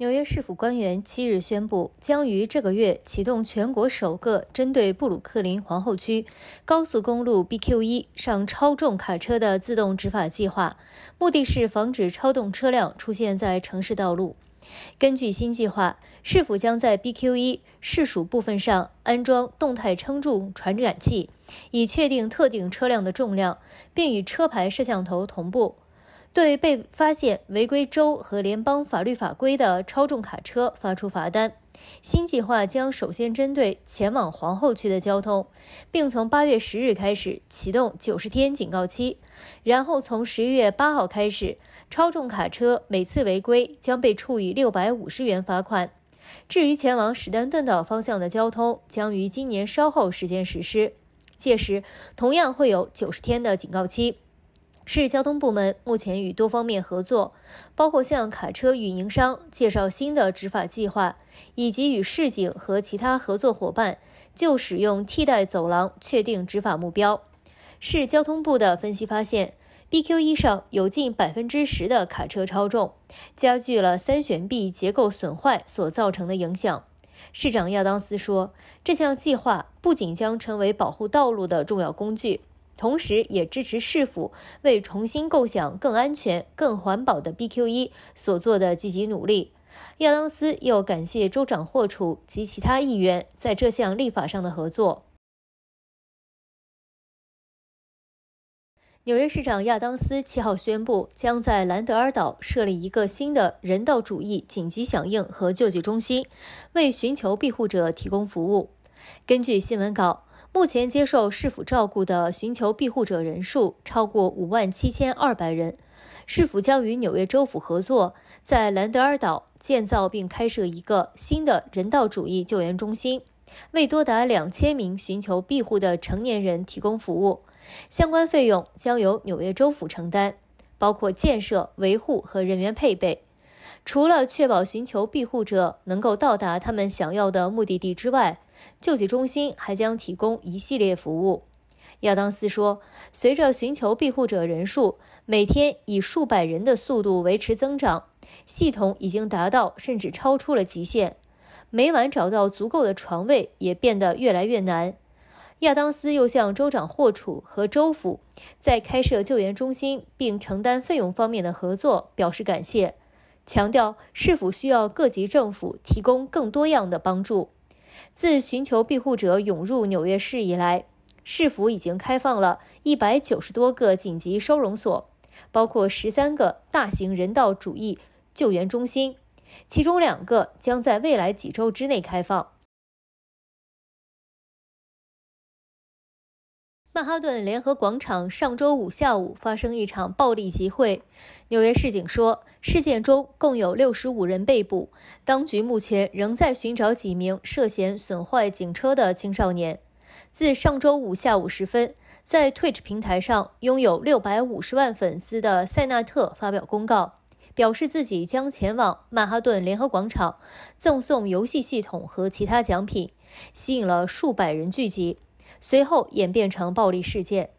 纽约市府官员七日宣布，将于这个月启动全国首个针对布鲁克林皇后区高速公路 BQ 一上超重卡车的自动执法计划，目的是防止超重车辆出现在城市道路。根据新计划，市府将在 BQ 一市属部分上安装动态称重传感器，以确定特定车辆的重量，并与车牌摄像头同步。对被发现违规州和联邦法律法规的超重卡车发出罚单。新计划将首先针对前往皇后区的交通，并从八月十日开始启动九十天警告期，然后从十一月八号开始，超重卡车每次违规将被处以六百五十元罚款。至于前往史丹顿岛方向的交通，将于今年稍后时间实施，届时同样会有九十天的警告期。市交通部门目前与多方面合作，包括向卡车运营商介绍新的执法计划，以及与市警和其他合作伙伴就使用替代走廊确定执法目标。市交通部的分析发现，BQ 一上有近百分之十的卡车超重，加剧了三选臂结构损坏所造成的影响。市长亚当斯说，这项计划不仅将成为保护道路的重要工具。同时，也支持市府为重新构想更安全、更环保的 BQ 一所做的积极努力。亚当斯又感谢州长霍楚及其他议员在这项立法上的合作。纽约市长亚当斯七号宣布，将在兰德尔岛设立一个新的人道主义紧急响应和救济中心，为寻求庇护者提供服务。根据新闻稿。目前接受市府照顾的寻求庇护者人数超过五万七千二百人。市府将与纽约州府合作，在兰德尔岛建造并开设一个新的人道主义救援中心，为多达两千名寻求庇护的成年人提供服务。相关费用将由纽约州府承担，包括建设、维护和人员配备。除了确保寻求庇护者能够到达他们想要的目的地之外，救济中心还将提供一系列服务。亚当斯说：“随着寻求庇护者人数每天以数百人的速度维持增长，系统已经达到甚至超出了极限，每晚找到足够的床位也变得越来越难。”亚当斯又向州长霍楚和州府在开设救援中心并承担费用方面的合作表示感谢。强调是否需要各级政府提供更多样的帮助。自寻求庇护者涌入纽约市以来，市府已经开放了190多个紧急收容所，包括13个大型人道主义救援中心，其中两个将在未来几周之内开放。曼哈顿联合广场上周五下午发生一场暴力集会，纽约市警说，事件中共有六十五人被捕，当局目前仍在寻找几名涉嫌损坏警车的青少年。自上周五下午时分，在 Twitch 平台上拥有六百五十万粉丝的塞纳特发表公告，表示自己将前往曼哈顿联合广场赠送游戏系统和其他奖品，吸引了数百人聚集。随后演变成暴力事件。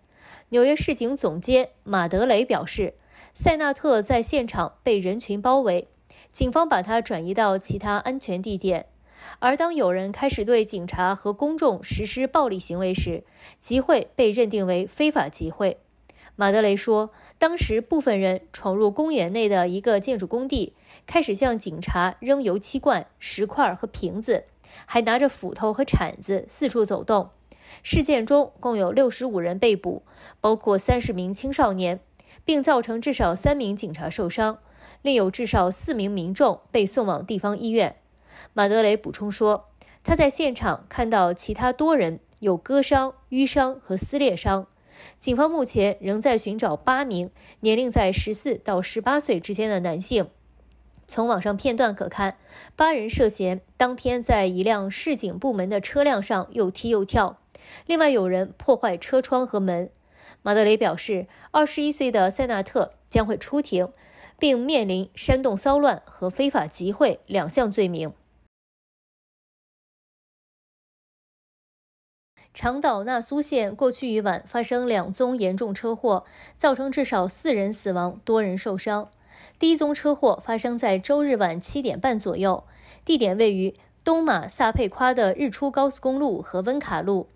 纽约市警总监马德雷表示，塞纳特在现场被人群包围，警方把他转移到其他安全地点。而当有人开始对警察和公众实施暴力行为时，集会被认定为非法集会。马德雷说，当时部分人闯入公园内的一个建筑工地，开始向警察扔油漆罐、石块和瓶子，还拿着斧头和铲子四处走动。事件中共有六十五人被捕，包括三十名青少年，并造成至少三名警察受伤，另有至少四名民众被送往地方医院。马德雷补充说，他在现场看到其他多人有割伤、淤伤和撕裂伤。警方目前仍在寻找八名年龄在十四到十八岁之间的男性。从网上片段可看，八人涉嫌当天在一辆市警部门的车辆上又踢又跳。另外有人破坏车窗和门。马德雷表示，21岁的塞纳特将会出庭，并面临煽动骚乱和非法集会两项罪名。长岛纳苏县过去一晚发生两宗严重车祸，造成至少四人死亡，多人受伤。第一宗车祸发生在周日晚七点半左右，地点位于东马萨佩夸的日出高速公路和温卡路。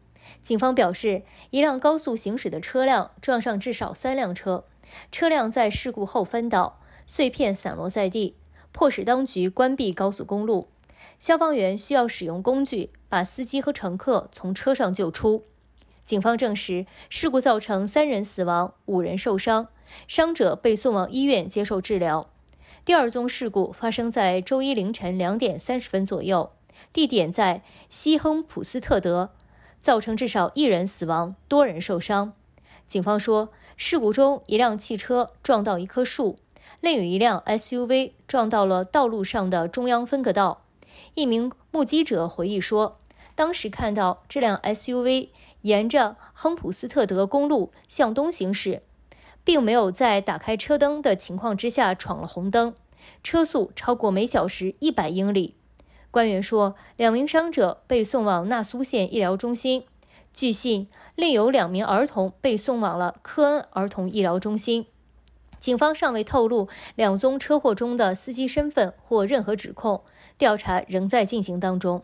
警方表示，一辆高速行驶的车辆撞上至少三辆车，车辆在事故后翻倒，碎片散落在地，迫使当局关闭高速公路。消防员需要使用工具把司机和乘客从车上救出。警方证实，事故造成三人死亡，五人受伤，伤者被送往医院接受治疗。第二宗事故发生在周一凌晨两点三十分左右，地点在西亨普斯特德。造成至少一人死亡，多人受伤。警方说，事故中一辆汽车撞到一棵树，另有一辆 SUV 撞到了道路上的中央分隔道。一名目击者回忆说，当时看到这辆 SUV 沿着亨普斯特德公路向东行驶，并没有在打开车灯的情况之下闯了红灯，车速超过每小时一百英里。官员说，两名伤者被送往纳苏县医疗中心。据信，另有两名儿童被送往了科恩儿童医疗中心。警方尚未透露两宗车祸中的司机身份或任何指控，调查仍在进行当中。